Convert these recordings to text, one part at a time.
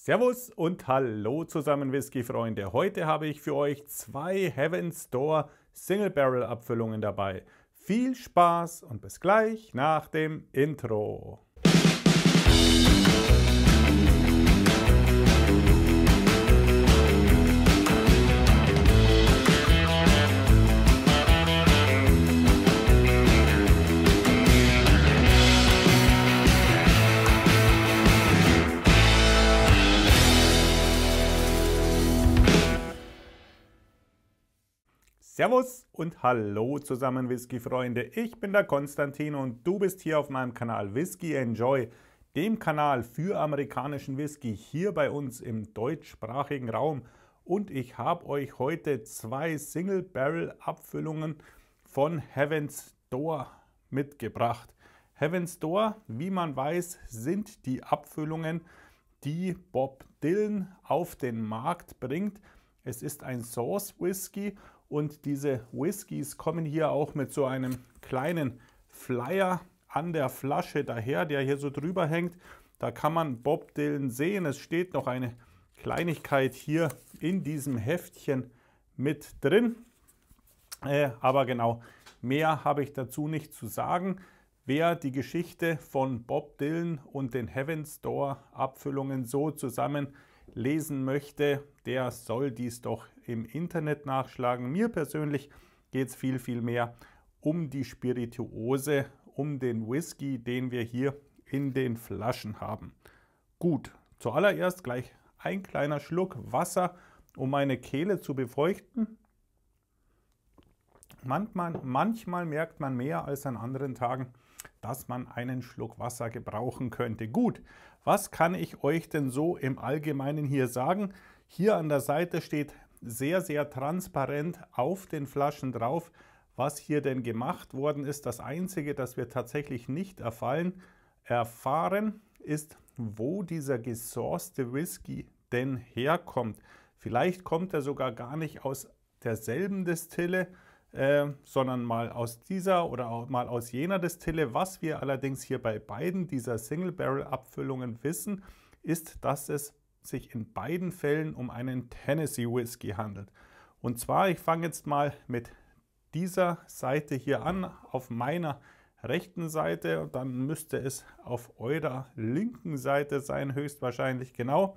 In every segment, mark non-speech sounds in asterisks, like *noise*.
Servus und hallo zusammen Whisky-Freunde. Heute habe ich für euch zwei Heaven's Door Single Barrel Abfüllungen dabei. Viel Spaß und bis gleich nach dem Intro. Servus und hallo zusammen Whisky-Freunde. Ich bin der Konstantin und du bist hier auf meinem Kanal Whisky Enjoy, dem Kanal für amerikanischen Whisky hier bei uns im deutschsprachigen Raum. Und ich habe euch heute zwei Single Barrel Abfüllungen von Heaven's Door mitgebracht. Heaven's Door, wie man weiß, sind die Abfüllungen, die Bob Dylan auf den Markt bringt. Es ist ein Source Whisky und diese Whiskys kommen hier auch mit so einem kleinen Flyer an der Flasche daher, der hier so drüber hängt. Da kann man Bob Dylan sehen. Es steht noch eine Kleinigkeit hier in diesem Heftchen mit drin. Äh, aber genau, mehr habe ich dazu nicht zu sagen. Wer die Geschichte von Bob Dylan und den Heaven's Door Abfüllungen so zusammen lesen möchte, der soll dies doch im Internet nachschlagen. Mir persönlich geht es viel, viel mehr um die Spirituose, um den Whisky, den wir hier in den Flaschen haben. Gut, zuallererst gleich ein kleiner Schluck Wasser, um meine Kehle zu befeuchten. Manchmal, manchmal merkt man mehr als an anderen Tagen, dass man einen Schluck Wasser gebrauchen könnte. Gut, was kann ich euch denn so im Allgemeinen hier sagen? Hier an der Seite steht sehr, sehr transparent auf den Flaschen drauf, was hier denn gemacht worden ist. Das Einzige, das wir tatsächlich nicht erfallen, erfahren, ist, wo dieser gesourcete Whisky denn herkommt. Vielleicht kommt er sogar gar nicht aus derselben Destille, äh, sondern mal aus dieser oder auch mal aus jener Destille. Was wir allerdings hier bei beiden dieser Single-Barrel-Abfüllungen wissen, ist, dass es sich in beiden Fällen um einen Tennessee Whiskey handelt. Und zwar, ich fange jetzt mal mit dieser Seite hier an, auf meiner rechten Seite und dann müsste es auf eurer linken Seite sein, höchstwahrscheinlich genau.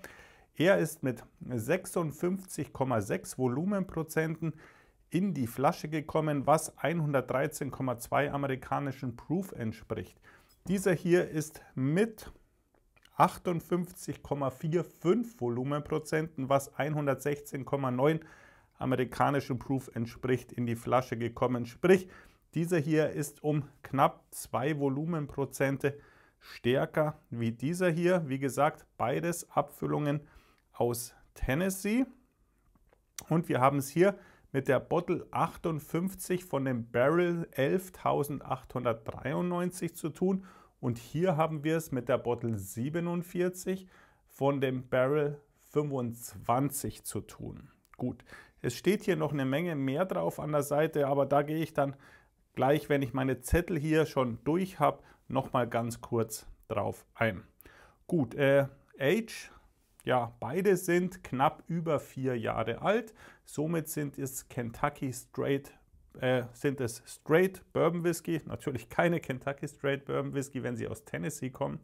Er ist mit 56,6 Volumenprozenten in die Flasche gekommen, was 113,2 amerikanischen Proof entspricht. Dieser hier ist mit 58,45 Volumenprozenten, was 116,9 amerikanischen Proof entspricht, in die Flasche gekommen. Sprich, dieser hier ist um knapp 2 Volumenprozente stärker wie dieser hier. Wie gesagt, beides Abfüllungen aus Tennessee. Und wir haben es hier mit der Bottle 58 von dem Barrel 11.893 zu tun. Und hier haben wir es mit der Bottle 47 von dem Barrel 25 zu tun. Gut, es steht hier noch eine Menge mehr drauf an der Seite, aber da gehe ich dann gleich, wenn ich meine Zettel hier schon durch habe, nochmal ganz kurz drauf ein. Gut, äh, Age ja, beide sind knapp über vier Jahre alt. Somit sind es Kentucky Straight äh, sind es Straight Bourbon Whiskey. natürlich keine Kentucky Straight Bourbon Whiskey, wenn sie aus Tennessee kommen.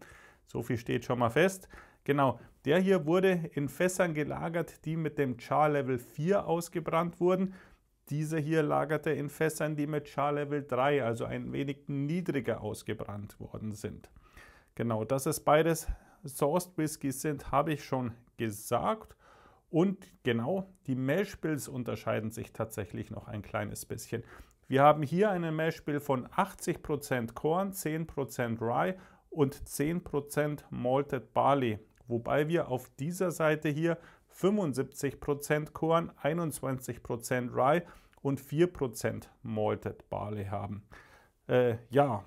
So viel steht schon mal fest. Genau, der hier wurde in Fässern gelagert, die mit dem Char Level 4 ausgebrannt wurden. Dieser hier lagerte in Fässern, die mit Char Level 3, also ein wenig niedriger ausgebrannt worden sind. Genau, das ist beides Sourced Whiskys sind, habe ich schon gesagt. Und genau, die Mashbills unterscheiden sich tatsächlich noch ein kleines bisschen. Wir haben hier einen Mashbill von 80% Korn, 10% Rye und 10% Malted Barley, wobei wir auf dieser Seite hier 75% Korn, 21% Rye und 4% Malted Barley haben. Äh, ja,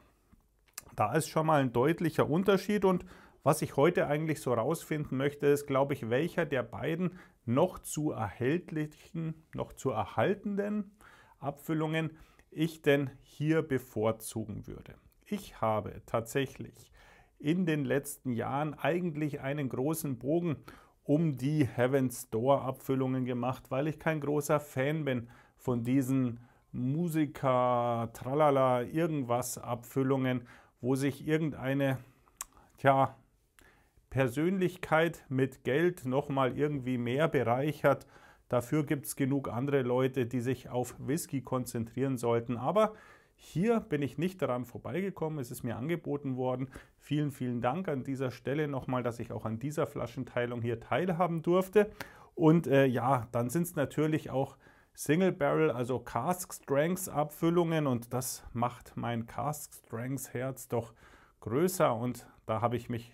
da ist schon mal ein deutlicher Unterschied und was ich heute eigentlich so rausfinden möchte, ist, glaube ich, welcher der beiden noch zu erhältlichen, noch zu erhaltenden Abfüllungen ich denn hier bevorzugen würde. Ich habe tatsächlich in den letzten Jahren eigentlich einen großen Bogen um die Heaven's Door Abfüllungen gemacht, weil ich kein großer Fan bin von diesen Musiker, Tralala, irgendwas Abfüllungen, wo sich irgendeine, tja, Persönlichkeit mit Geld nochmal irgendwie mehr bereichert. Dafür gibt es genug andere Leute, die sich auf Whisky konzentrieren sollten. Aber hier bin ich nicht daran vorbeigekommen, es ist mir angeboten worden. Vielen, vielen Dank an dieser Stelle nochmal, dass ich auch an dieser Flaschenteilung hier teilhaben durfte. Und äh, ja, dann sind es natürlich auch Single Barrel, also Cask Strengths Abfüllungen und das macht mein Cask Strengths Herz doch größer und da habe ich mich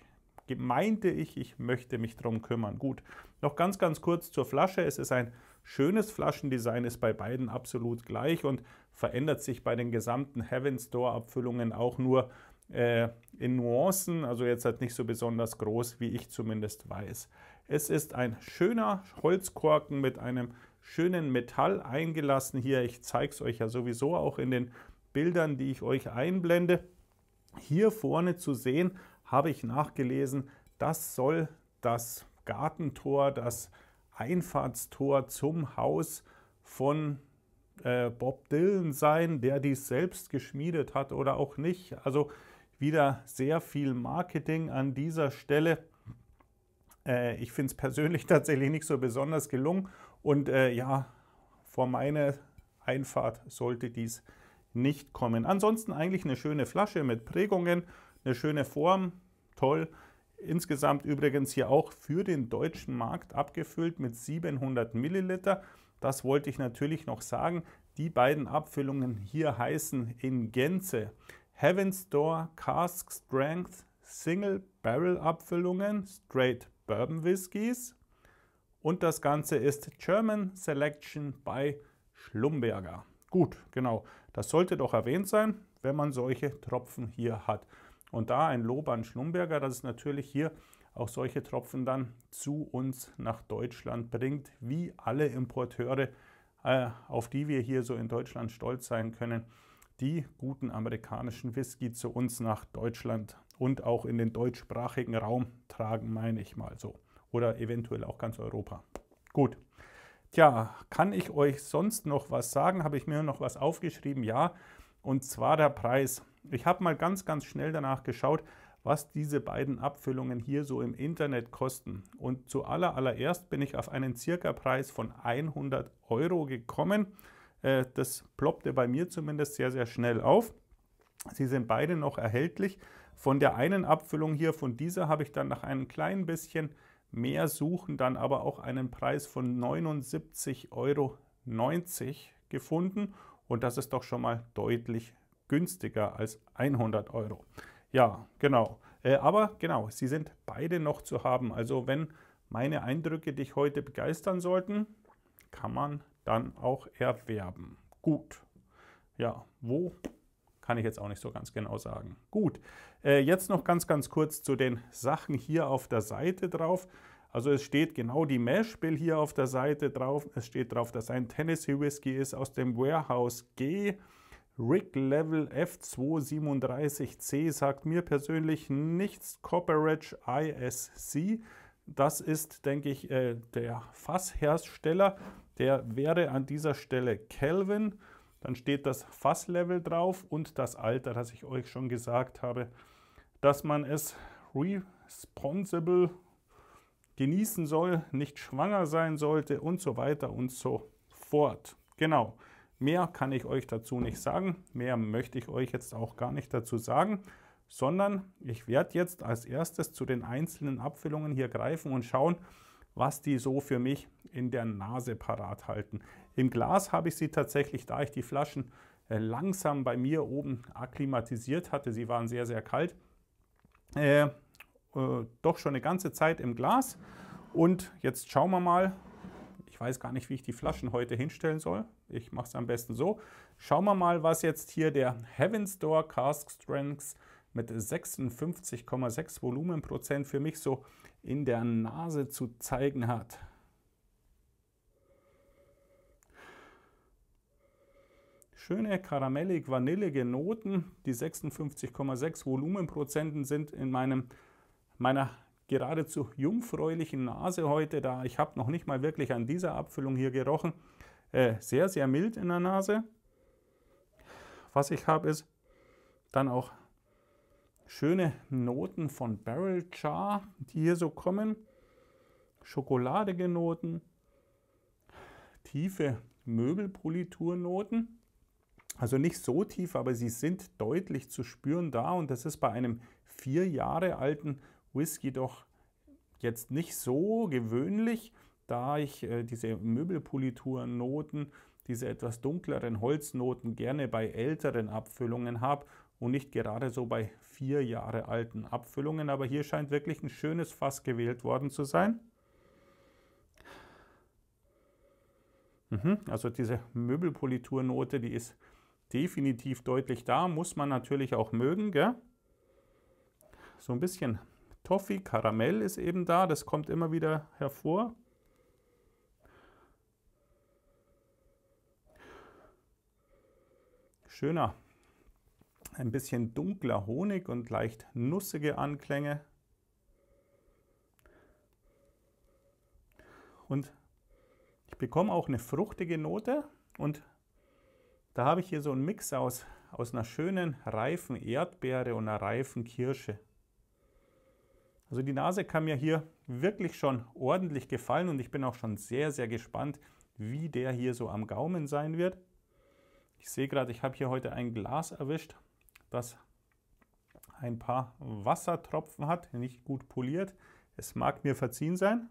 meinte ich, ich möchte mich darum kümmern. Gut, noch ganz, ganz kurz zur Flasche. Es ist ein schönes Flaschendesign, ist bei beiden absolut gleich und verändert sich bei den gesamten Heaven Store Abfüllungen auch nur äh, in Nuancen, also jetzt halt nicht so besonders groß, wie ich zumindest weiß. Es ist ein schöner Holzkorken mit einem schönen Metall eingelassen hier. Ich zeige es euch ja sowieso auch in den Bildern, die ich euch einblende. Hier vorne zu sehen habe ich nachgelesen, das soll das Gartentor, das Einfahrtstor zum Haus von äh, Bob Dylan sein, der dies selbst geschmiedet hat oder auch nicht. Also wieder sehr viel Marketing an dieser Stelle. Äh, ich finde es persönlich *laughs* tatsächlich nicht so besonders gelungen und äh, ja, vor meine Einfahrt sollte dies nicht kommen. Ansonsten eigentlich eine schöne Flasche mit Prägungen eine schöne Form, toll. Insgesamt übrigens hier auch für den deutschen Markt abgefüllt mit 700 Milliliter. Das wollte ich natürlich noch sagen. Die beiden Abfüllungen hier heißen in Gänze Heaven's Door Cask Strength Single Barrel Abfüllungen Straight Bourbon Whiskies. und das Ganze ist German Selection bei Schlumberger. Gut, genau, das sollte doch erwähnt sein, wenn man solche Tropfen hier hat. Und da ein Lob an Schlumberger, dass es natürlich hier auch solche Tropfen dann zu uns nach Deutschland bringt, wie alle Importeure, äh, auf die wir hier so in Deutschland stolz sein können, die guten amerikanischen Whisky zu uns nach Deutschland und auch in den deutschsprachigen Raum tragen, meine ich mal so. Oder eventuell auch ganz Europa. Gut. Tja, kann ich euch sonst noch was sagen? Habe ich mir noch was aufgeschrieben? Ja. Und zwar der Preis. Ich habe mal ganz, ganz schnell danach geschaut, was diese beiden Abfüllungen hier so im Internet kosten. Und zu aller, allererst bin ich auf einen circa Preis von 100 Euro gekommen. Äh, das ploppte bei mir zumindest sehr, sehr schnell auf. Sie sind beide noch erhältlich. Von der einen Abfüllung hier, von dieser habe ich dann nach einem kleinen bisschen mehr Suchen dann aber auch einen Preis von 79,90 Euro gefunden. Und das ist doch schon mal deutlich günstiger als 100 Euro. Ja, genau. Äh, aber genau, sie sind beide noch zu haben. Also wenn meine Eindrücke dich heute begeistern sollten, kann man dann auch erwerben. Gut. Ja, wo kann ich jetzt auch nicht so ganz genau sagen. Gut, äh, jetzt noch ganz, ganz kurz zu den Sachen hier auf der Seite drauf. Also es steht genau die Mashbill hier auf der Seite drauf. Es steht drauf, dass ein Tennessee Whiskey ist aus dem Warehouse G. Rig Level F237C sagt mir persönlich nichts. Copperage ISC, das ist, denke ich, äh, der Fasshersteller. Der wäre an dieser Stelle Kelvin. Dann steht das Fasslevel drauf und das Alter, das ich euch schon gesagt habe, dass man es responsible genießen soll, nicht schwanger sein sollte und so weiter und so fort. Genau. Mehr kann ich euch dazu nicht sagen, mehr möchte ich euch jetzt auch gar nicht dazu sagen, sondern ich werde jetzt als erstes zu den einzelnen Abfüllungen hier greifen und schauen, was die so für mich in der Nase parat halten. Im Glas habe ich sie tatsächlich, da ich die Flaschen äh, langsam bei mir oben akklimatisiert hatte, sie waren sehr, sehr kalt, äh, äh, doch schon eine ganze Zeit im Glas. Und jetzt schauen wir mal, weiß gar nicht, wie ich die Flaschen heute hinstellen soll. Ich mache es am besten so. Schauen wir mal, was jetzt hier der Heaven's Door Cask Strengths mit 56,6 Volumenprozent für mich so in der Nase zu zeigen hat. Schöne karamellig vanillige Noten. Die 56,6 Volumenprozenten sind in meinem, meiner geradezu jungfräulichen Nase heute da. Ich habe noch nicht mal wirklich an dieser Abfüllung hier gerochen. Äh, sehr, sehr mild in der Nase. Was ich habe, ist dann auch schöne Noten von Barrel Char, die hier so kommen. Schokoladige Noten, tiefe Möbelpoliturnoten. Also nicht so tief, aber sie sind deutlich zu spüren da und das ist bei einem vier Jahre alten Whisky doch jetzt nicht so gewöhnlich, da ich äh, diese Möbelpoliturnoten, diese etwas dunkleren Holznoten gerne bei älteren Abfüllungen habe und nicht gerade so bei vier Jahre alten Abfüllungen. Aber hier scheint wirklich ein schönes Fass gewählt worden zu sein. Mhm, also diese Möbelpoliturnote, die ist definitiv deutlich da, muss man natürlich auch mögen. Gell? So ein bisschen Toffee, Karamell ist eben da, das kommt immer wieder hervor. Schöner, ein bisschen dunkler Honig und leicht nussige Anklänge. Und ich bekomme auch eine fruchtige Note und da habe ich hier so einen Mix aus, aus einer schönen reifen Erdbeere und einer reifen Kirsche. Also die Nase kann mir hier wirklich schon ordentlich gefallen und ich bin auch schon sehr, sehr gespannt, wie der hier so am Gaumen sein wird. Ich sehe gerade, ich habe hier heute ein Glas erwischt, das ein paar Wassertropfen hat, nicht gut poliert. Es mag mir verziehen sein.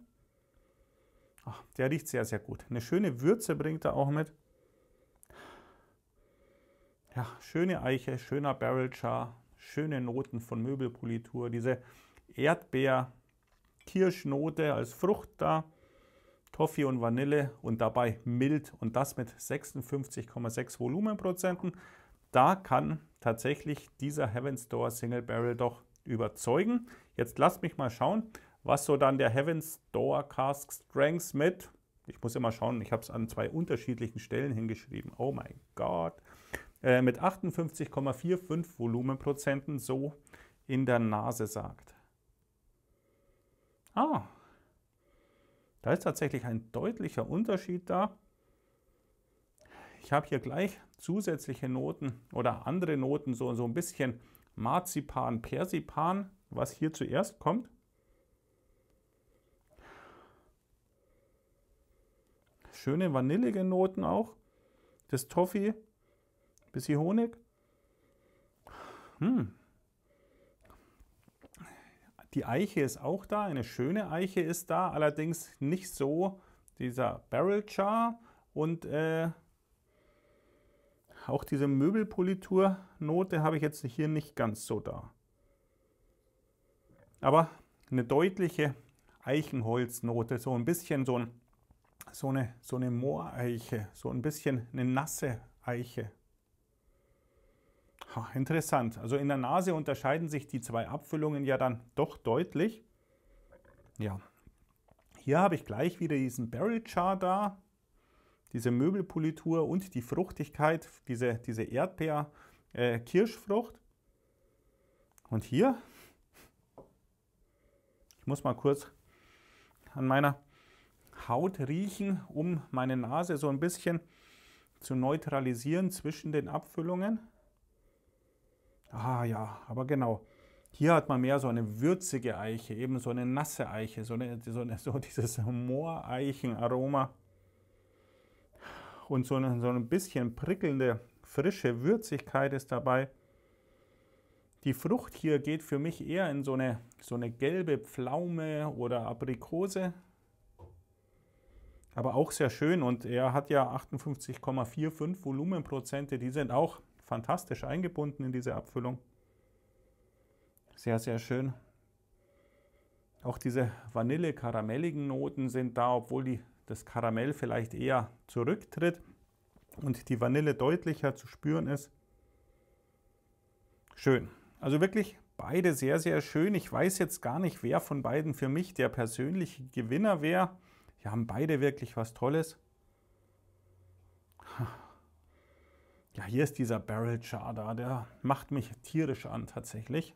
Ach, der riecht sehr, sehr gut. Eine schöne Würze bringt er auch mit. Ja, schöne Eiche, schöner Barrel Char, schöne Noten von Möbelpolitur, diese Erdbeer, Kirschnote als Frucht da, Toffee und Vanille und dabei mild und das mit 56,6 Volumenprozenten. Da kann tatsächlich dieser Heaven's Door Single Barrel doch überzeugen. Jetzt lasst mich mal schauen, was so dann der Heaven's Door Cask Strengths mit, ich muss immer schauen, ich habe es an zwei unterschiedlichen Stellen hingeschrieben, oh mein Gott, äh, mit 58,45 Volumenprozenten so in der Nase sagt. Ah, da ist tatsächlich ein deutlicher Unterschied da. Ich habe hier gleich zusätzliche Noten oder andere Noten, so, so ein bisschen Marzipan, Persipan, was hier zuerst kommt. Schöne vanillige Noten auch. Das Toffee, bisschen Honig. Hm, die Eiche ist auch da, eine schöne Eiche ist da, allerdings nicht so dieser Barrel Char und äh, auch diese Möbelpolitur-Note habe ich jetzt hier nicht ganz so da. Aber eine deutliche Eichenholznote, so ein bisschen so, ein, so eine, so eine Mooreiche, so ein bisschen eine nasse Eiche interessant. Also in der Nase unterscheiden sich die zwei Abfüllungen ja dann doch deutlich. Ja. Hier habe ich gleich wieder diesen Barrel Char da, diese Möbelpolitur und die Fruchtigkeit, diese, diese Erdbeer-Kirschfrucht. Äh, und hier, ich muss mal kurz an meiner Haut riechen, um meine Nase so ein bisschen zu neutralisieren zwischen den Abfüllungen. Ah ja, aber genau. Hier hat man mehr so eine würzige Eiche, eben so eine nasse Eiche, so, eine, so, eine, so *laughs* dieses Mooreichenaroma und so, eine, so ein bisschen prickelnde, frische Würzigkeit ist dabei. Die Frucht hier geht für mich eher in so eine, so eine gelbe Pflaume oder Aprikose, aber auch sehr schön und er hat ja 58,45 Volumenprozente, die sind auch fantastisch eingebunden in diese Abfüllung. Sehr, sehr schön. Auch diese vanille-karamelligen Noten sind da, obwohl die, das Karamell vielleicht eher zurücktritt und die Vanille deutlicher zu spüren ist. Schön. Also wirklich beide sehr, sehr schön. Ich weiß jetzt gar nicht, wer von beiden für mich der persönliche Gewinner wäre. Die haben beide wirklich was Tolles. Ja, hier ist dieser Barrel Char da, der macht mich tierisch an tatsächlich.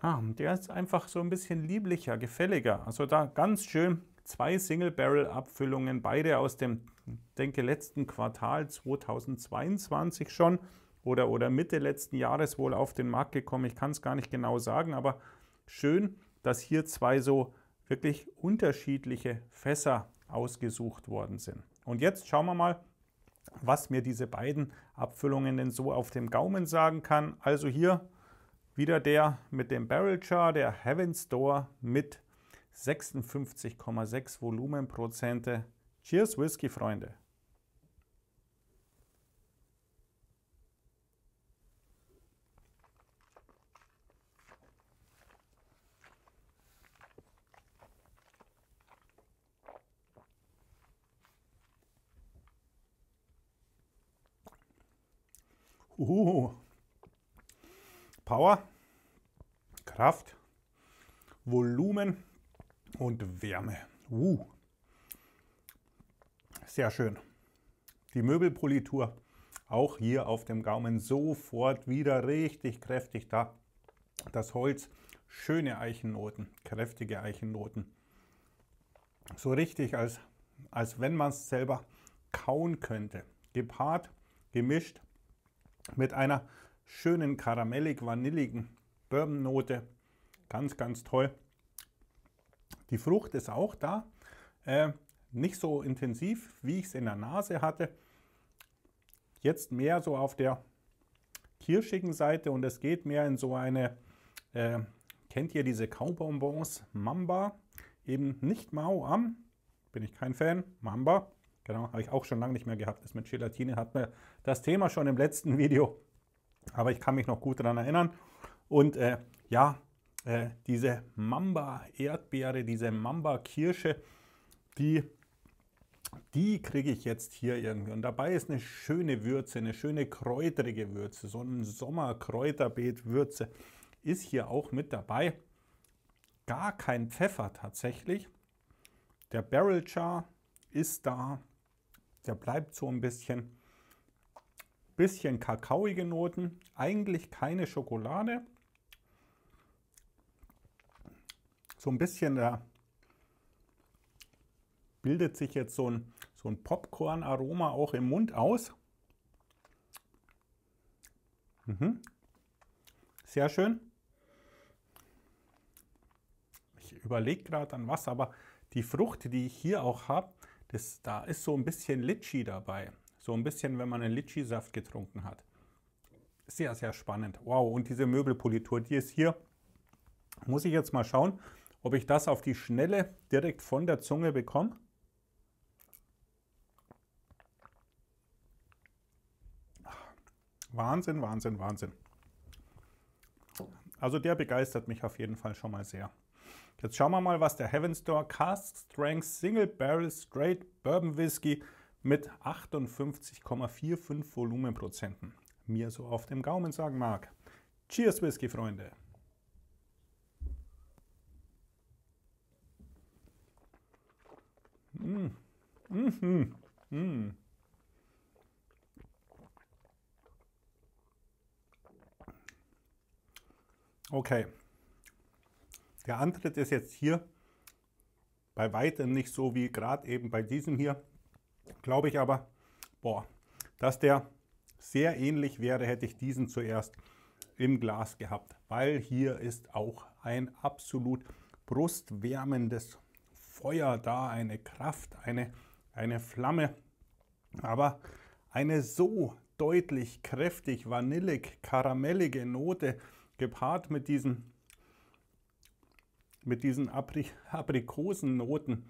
Ah, der ist einfach so ein bisschen lieblicher, gefälliger. Also da ganz schön zwei Single Barrel Abfüllungen, beide aus dem, denke, letzten Quartal 2022 schon oder, oder Mitte letzten Jahres wohl auf den Markt gekommen. Ich kann es gar nicht genau sagen, aber schön, dass hier zwei so wirklich unterschiedliche Fässer ausgesucht worden sind. Und jetzt schauen wir mal, was mir diese beiden Abfüllungen denn so auf dem Gaumen sagen kann. Also hier wieder der mit dem Barrel Char, der Heaven's Door mit 56,6 Volumenprozente. Cheers, Whisky-Freunde! Uh, Power, Kraft, Volumen und Wärme. Uh, sehr schön. Die Möbelpolitur auch hier auf dem Gaumen sofort wieder richtig kräftig da. Das Holz, schöne Eichennoten, kräftige Eichennoten. So richtig, als, als wenn man es selber kauen könnte. Gepaart, gemischt mit einer schönen karamellig-vanilligen bourbon Ganz, ganz toll. Die Frucht ist auch da. Äh, nicht so intensiv, wie ich es in der Nase hatte. Jetzt mehr so auf der kirschigen Seite und es geht mehr in so eine, äh, kennt ihr diese Kaubonbons? Mamba, eben nicht Mao am, bin ich kein Fan, Mamba. Genau, habe ich auch schon lange nicht mehr gehabt. Das mit Gelatine hatten wir das Thema schon im letzten *laughs* Video. Aber ich kann mich noch gut daran erinnern. Und äh, ja, äh, diese Mamba-Erdbeere, diese Mamba-Kirsche, die, die kriege ich jetzt hier irgendwie. Und dabei ist eine schöne Würze, eine schöne kräuterige Würze. So ein Sommerkräuterbeet-Würze ist hier auch mit dabei. Gar kein Pfeffer tatsächlich. Der Barrel Char ist da der bleibt so ein bisschen, bisschen kakaoige Noten, eigentlich keine Schokolade. So ein bisschen, da bildet sich jetzt so ein, so ein Popcorn-Aroma auch im Mund aus. Mhm. Sehr schön. Ich überlege gerade an was, aber die Frucht, die ich hier auch habe, das, da ist so ein bisschen Litschi dabei. So ein bisschen, wenn man einen Litschi-Saft getrunken hat. Sehr, sehr spannend. Wow, und diese Möbelpolitur, die ist hier. Muss ich jetzt mal schauen, ob ich das auf die Schnelle direkt von der Zunge bekomme. Wahnsinn, Wahnsinn, Wahnsinn. Also der begeistert mich auf jeden Fall schon mal sehr. Jetzt schauen wir mal, was der Heaven Store Cask Strength Single Barrel Straight Bourbon Whisky mit 58,45 Volumenprozenten mir so auf dem Gaumen sagen mag. Cheers, Whisky-Freunde! Mmh. Mmh. Mhm, mmh. Okay, der Antritt ist jetzt hier bei weitem nicht so wie gerade eben bei diesem hier. Glaube ich aber, boah, dass der sehr ähnlich wäre, hätte ich diesen zuerst im Glas gehabt, weil hier ist auch ein absolut brustwärmendes Feuer da, eine Kraft, eine, eine Flamme, aber eine so deutlich kräftig vanillig karamellige Note gepaart mit diesen mit diesen Apri Aprikosennoten,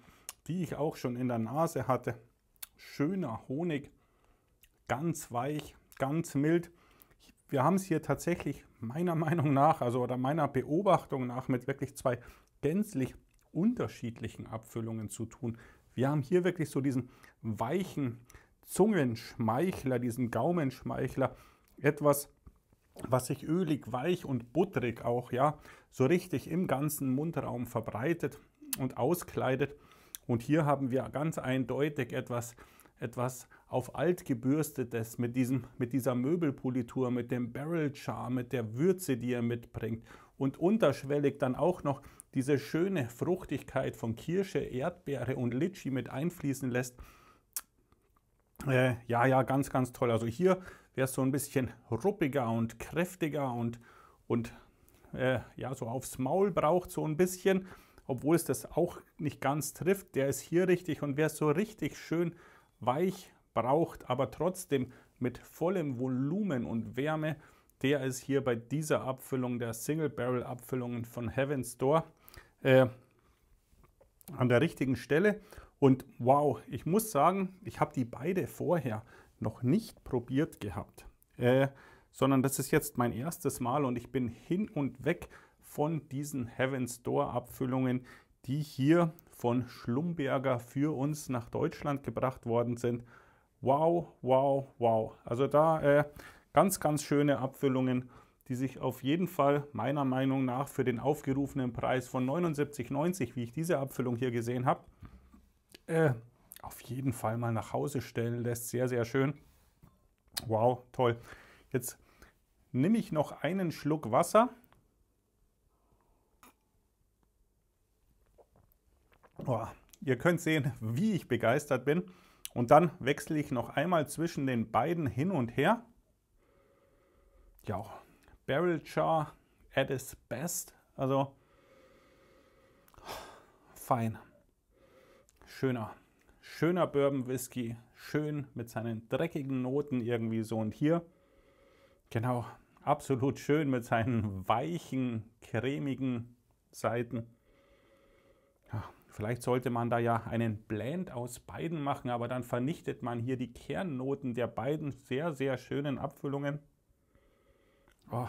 die ich auch schon in der Nase hatte. Schöner Honig, ganz weich, ganz mild. Wir haben es hier tatsächlich meiner *laughs* Meinung nach, also oder meiner Beobachtung nach, mit wirklich zwei gänzlich unterschiedlichen Abfüllungen zu tun. Wir haben hier wirklich so diesen weichen Zungenschmeichler, diesen Gaumenschmeichler, etwas was sich ölig, weich und butterig auch, ja, so richtig im ganzen Mundraum verbreitet und auskleidet. Und hier haben wir ganz eindeutig etwas, etwas auf altgebürstetes mit, diesem, mit dieser Möbelpolitur, mit dem Barrel Char, mit der Würze, die er mitbringt. Und unterschwellig dann auch noch diese schöne Fruchtigkeit von Kirsche, Erdbeere und Litschi mit einfließen lässt. Äh, ja, ja, ganz, ganz toll. Also hier wäre so ein bisschen ruppiger und kräftiger und, und äh, ja, so aufs Maul braucht, so ein bisschen, obwohl es das auch nicht ganz trifft. Der ist hier richtig und wer so richtig schön weich braucht, aber trotzdem mit vollem Volumen und Wärme, der ist hier bei dieser Abfüllung, der Single Barrel Abfüllungen von Heaven's Door, äh, an der richtigen Stelle. Und wow, ich muss sagen, ich habe die beide vorher noch nicht probiert gehabt, äh, sondern das ist jetzt mein erstes Mal und ich bin hin und weg von diesen Heaven's Door Abfüllungen, die hier von Schlumberger für uns nach Deutschland gebracht worden sind. Wow, wow, wow. Also da äh, ganz, ganz schöne Abfüllungen, die sich auf jeden Fall meiner Meinung nach für den aufgerufenen Preis von 79,90, wie ich diese Abfüllung hier gesehen habe, äh, auf jeden Fall mal nach Hause stellen lässt. Sehr, sehr schön. Wow, toll. Jetzt nehme ich noch einen Schluck Wasser. Oh, ihr könnt sehen, wie ich begeistert bin. Und dann wechsle ich noch einmal zwischen den beiden hin und her. Ja, Barrel Char at its best. Also *sighs* fein. Schöner schöner Bourbon Whisky, schön mit seinen dreckigen Noten irgendwie so und hier. Genau, absolut schön mit seinen weichen, cremigen Seiten. Ja, vielleicht sollte man da ja einen Blend aus beiden machen, aber dann vernichtet man hier die Kernnoten der beiden sehr, sehr schönen Abfüllungen. Oh,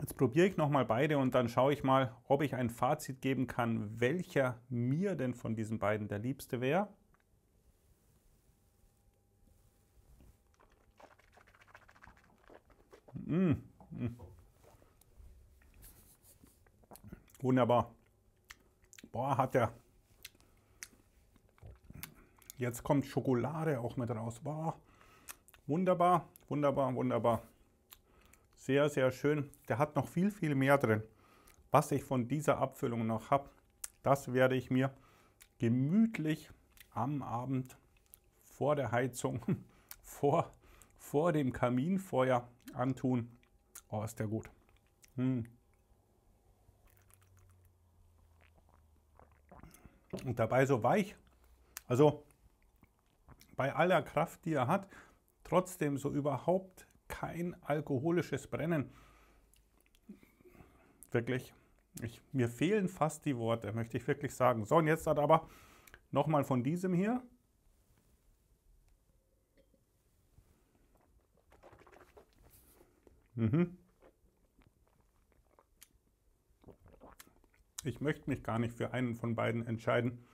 Jetzt probiere ich nochmal beide und dann schaue ich mal, ob ich ein Fazit geben kann, welcher mir denn von diesen beiden der liebste wäre. Mmh. Wunderbar. Boah, hat er. Jetzt kommt Schokolade auch mit raus. Boah, wunderbar, wunderbar, wunderbar. Sehr, sehr schön. Der hat noch viel, viel mehr drin. Was ich von dieser Abfüllung noch habe, das werde ich mir gemütlich am Abend vor der Heizung, *laughs* vor, vor dem Kaminfeuer antun. Oh, ist der gut. Hm. Und dabei so weich. Also bei aller Kraft, die er hat, trotzdem so überhaupt kein alkoholisches Brennen. Wirklich, ich, mir fehlen fast die Worte, möchte ich wirklich sagen. So, und jetzt hat aber nochmal von diesem hier. Mhm. Ich möchte mich gar nicht für einen von beiden entscheiden.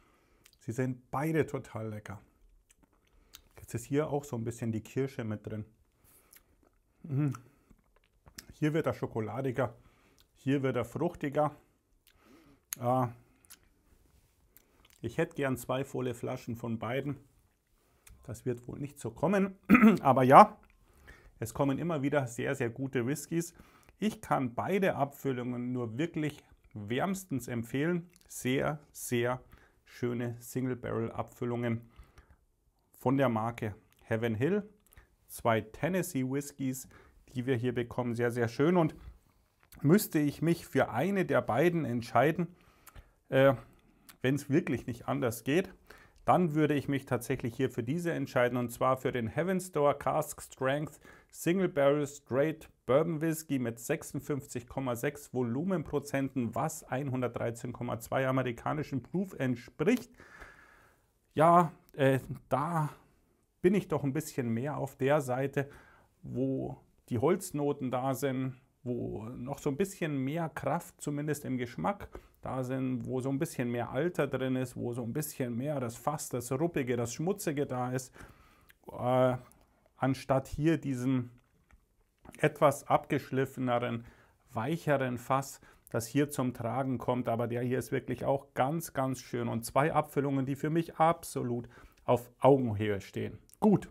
Sie sind beide total lecker. Jetzt ist hier auch so ein bisschen die Kirsche mit drin. Mhm. Hier wird er schokoladiger, hier wird er fruchtiger. Äh, ich hätte gern zwei volle Flaschen von beiden. Das wird wohl nicht so kommen. *clears throat* Aber ja, es kommen immer wieder sehr, sehr gute Whiskys. Ich kann beide Abfüllungen nur wirklich wärmstens empfehlen. Sehr, sehr schöne Single Barrel Abfüllungen von der Marke Heaven Hill zwei Tennessee Whiskys, die wir hier bekommen. Sehr, sehr schön. Und müsste ich mich für eine der beiden entscheiden, äh, wenn es wirklich nicht anders geht, dann würde ich mich tatsächlich hier für diese entscheiden und zwar für den Heaven Store Cask Strength Single Barrel Straight Bourbon Whisky mit 56,6 Volumenprozenten, was 113,2 amerikanischen Proof entspricht. Ja, äh, da bin ich doch ein bisschen mehr auf der Seite, wo die Holznoten da sind, wo noch so ein bisschen mehr Kraft zumindest im Geschmack da sind, wo so ein bisschen mehr Alter drin ist, wo so ein bisschen mehr das Fass, das Ruppige, das Schmutzige da ist, äh, anstatt hier diesen etwas abgeschliffeneren, weicheren Fass, das hier zum Tragen kommt. Aber der hier ist wirklich auch ganz, ganz schön und zwei Abfüllungen, die für mich absolut auf Augenhöhe stehen. Gut,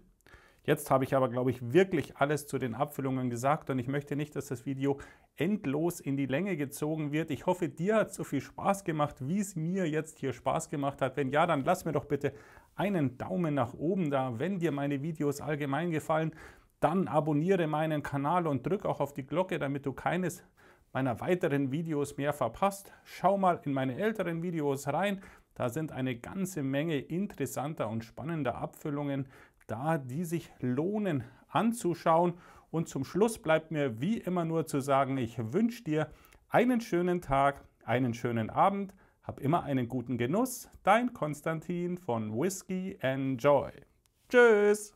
jetzt habe ich aber, glaube ich, wirklich alles zu den Abfüllungen gesagt und ich möchte nicht, dass das Video endlos in die Länge gezogen wird. Ich hoffe, dir hat so viel Spaß gemacht, wie es mir jetzt hier Spaß gemacht hat. Wenn ja, dann lass mir doch bitte einen Daumen nach oben da. Wenn dir meine Videos allgemein gefallen, dann abonniere meinen Kanal und drück auch auf die Glocke, damit du keines meiner weiteren Videos mehr verpasst. Schau mal in meine älteren Videos rein. Da sind eine ganze Menge interessanter und spannender Abfüllungen da die sich lohnen anzuschauen. Und zum Schluss bleibt mir wie immer nur zu sagen, ich wünsche dir einen schönen Tag, einen schönen Abend, hab immer einen guten Genuss. Dein Konstantin von Whisky Enjoy. Tschüss!